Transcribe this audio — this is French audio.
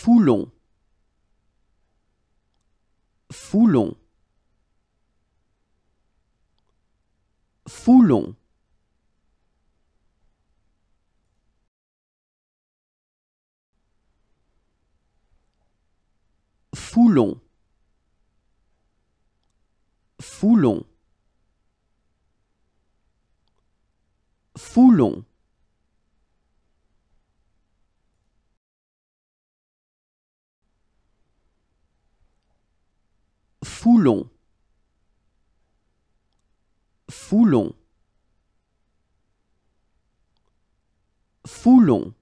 Foulon. Foulon. Foulon. Foulon. Foulon. Foulon. Foulon. Foulon. Foulon.